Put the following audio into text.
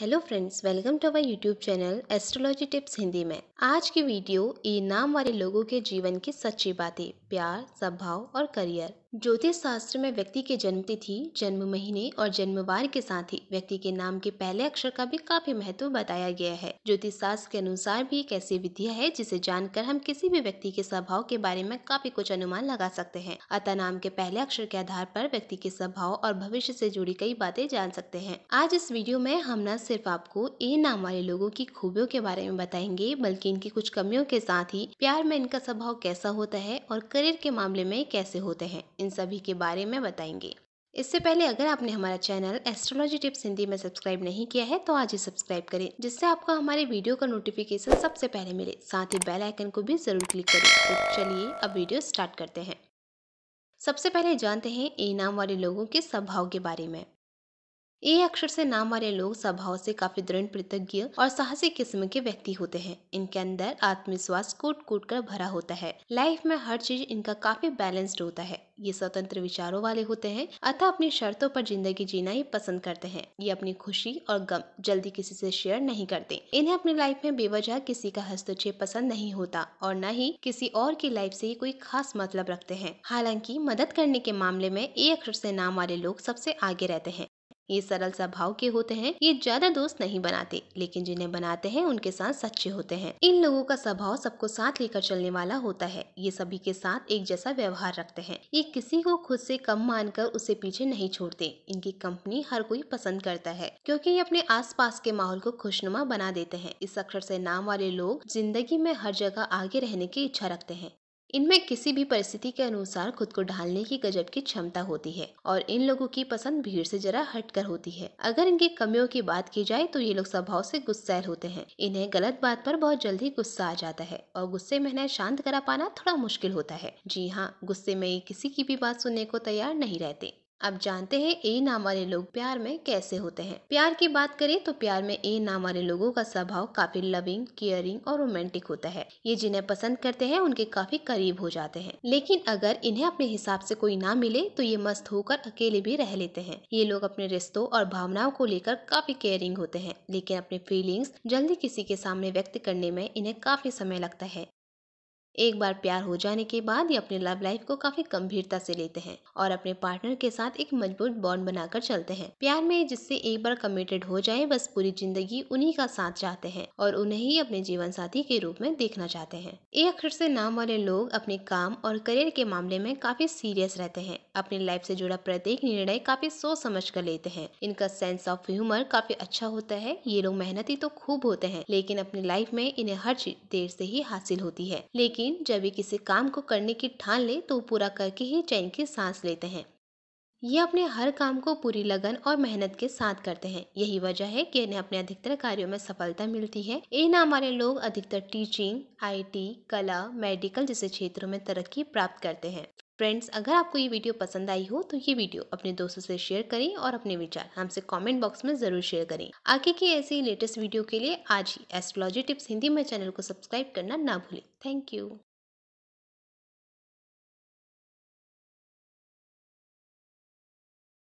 hello friends welcome to our YouTube channel astrology tips Hindi में आज की वीडियो ई नाम वाले लोगों के जीवन की सच्ची बातें प्यार सद्भाव और करियर ज्योतिष शास्त्र में व्यक्ति के जन्म तिथि जन्म महीने और जन्मवार के साथ ही व्यक्ति के नाम के पहले अक्षर का भी काफी महत्व बताया गया है ज्योतिष शास्त्र के अनुसार भी एक ऐसी विद्या है जिसे जानकर हम किसी भी व्यक्ति के स्वभाव के बारे में काफी कुछ अनुमान लगा सकते हैं अतः नाम के पहले अक्षर के आधार पर व्यक्ति के स्वभाव और भविष्य से जुड़ी कई बातें जान सकते हैं आज इस वीडियो में हम न सिर्फ आपको ए नाम वाले लोगों की खूबियों के बारे में बताएंगे बल्कि इनकी कुछ कमियों के साथ ही प्यार में इनका स्वभाव कैसा होता है और करियर के मामले में कैसे होते हैं इन सभी के बारे में बताएंगे इससे पहले अगर आपने हमारा चैनल एस्ट्रोलॉजी टिप्स हिंदी में सब्सक्राइब नहीं किया है तो आज ही सब्सक्राइब करें जिससे आपको हमारे वीडियो का नोटिफिकेशन सबसे पहले मिले साथ ही बेल आइकन को भी जरूर क्लिक करें तो चलिए अब वीडियो स्टार्ट करते हैं सबसे पहले जानते हैं इनाम वाले लोगों के स्वभाव के बारे में ए अक्षर से नाम वाले लोग स्वभाव से काफी दृढ़ कृतज्ञ और साहसी किस्म के व्यक्ति होते हैं इनके अंदर आत्मविश्वास कूट कूट कर भरा होता है लाइफ में हर चीज इनका काफी बैलेंस्ड होता है ये स्वतंत्र विचारों वाले होते हैं अतः अपनी शर्तों पर जिंदगी जीना ही पसंद करते हैं ये अपनी खुशी और गम जल्दी किसी से शेयर नहीं करते इन्हें अपनी लाइफ में बेवजह किसी का हस्तक्षेप पसंद नहीं होता और न ही किसी और की लाइफ से ही कोई खास मतलब रखते हैं हालांकि मदद करने के मामले में ए अक्षर से नाम वाले लोग सबसे आगे रहते हैं ये सरल स्वभाव के होते हैं ये ज्यादा दोस्त नहीं बनाते लेकिन जिन्हें बनाते हैं उनके साथ सच्चे होते हैं इन लोगों का स्वभाव सबको साथ लेकर चलने वाला होता है ये सभी के साथ एक जैसा व्यवहार रखते हैं ये किसी को खुद से कम मानकर उसे पीछे नहीं छोड़ते इनकी कंपनी हर कोई पसंद करता है क्योंकि ये अपने आस के माहौल को खुशनुमा बना देते हैं इस अक्षर से नाम वाले लोग जिंदगी में हर जगह आगे रहने की इच्छा रखते हैं इनमें किसी भी परिस्थिति के अनुसार खुद को ढालने की गजब की क्षमता होती है और इन लोगों की पसंद भीड़ से जरा हटकर होती है अगर इनकी कमियों की बात की जाए तो ये लोग स्वभाव से गुस्सैल होते हैं इन्हें गलत बात पर बहुत जल्दी गुस्सा आ जाता है और गुस्से में इन्हें शांत करा पाना थोड़ा मुश्किल होता है जी हाँ गुस्से में ये किसी की भी बात सुनने को तैयार नहीं रहते अब जानते हैं ए नाम वाले लोग प्यार में कैसे होते हैं प्यार की बात करें तो प्यार में ए नाम वाले लोगों का स्वभाव काफी लविंग केयरिंग और रोमांटिक होता है ये जिन्हें पसंद करते हैं उनके काफी करीब हो जाते हैं लेकिन अगर इन्हें अपने हिसाब से कोई ना मिले तो ये मस्त होकर अकेले भी रह लेते हैं ये लोग अपने रिश्तों और भावनाओं को लेकर काफी केयरिंग होते हैं लेकिन अपने फीलिंग्स जल्दी किसी के सामने व्यक्त करने में इन्हें काफी समय लगता है एक बार प्यार हो जाने के बाद ये अपने लव लाइफ को काफी गंभीरता से लेते हैं और अपने पार्टनर के साथ एक मजबूत बॉन्ड बनाकर चलते हैं प्यार में जिससे एक बार कमिटेड हो जाए बस पूरी जिंदगी उन्हीं का साथ चाहते हैं और उन्हें ही अपने जीवन साथी के रूप में देखना चाहते हैं ए अक्षर से नाम वाले लोग अपने काम और करियर के मामले में काफी सीरियस रहते हैं अपनी लाइफ से जुड़ा प्रत्येक निर्णय काफी सोच समझ कर लेते हैं इनका सेंस ऑफ ह्यूमर काफी अच्छा होता है ये लोग मेहनती तो खूब होते हैं लेकिन अपनी लाइफ में इन्हें हर चीज देर से ही हासिल होती है लेकिन चैन जब ये किसी काम को करने की ठान ले तो पूरा करके ही चैन की सांस लेते हैं ये अपने हर काम को पूरी लगन और मेहनत के साथ करते हैं यही वजह है कि इन्हें अपने अधिकतर कार्यों में सफलता मिलती है इन हमारे लोग अधिकतर टीचिंग आईटी, कला मेडिकल जैसे क्षेत्रों में तरक्की प्राप्त करते हैं फ्रेंड्स अगर आपको ये वीडियो पसंद आई हो तो ये वीडियो अपने दोस्तों से शेयर करें और अपने विचार हमसे कमेंट बॉक्स में ज़रूर शेयर करें आगे की ऐसे ही लेटेस्ट वीडियो के लिए आज ही एस्ट्रोलॉजी टिप्स हिंदी में चैनल को सब्सक्राइब करना ना भूलें थैंक यू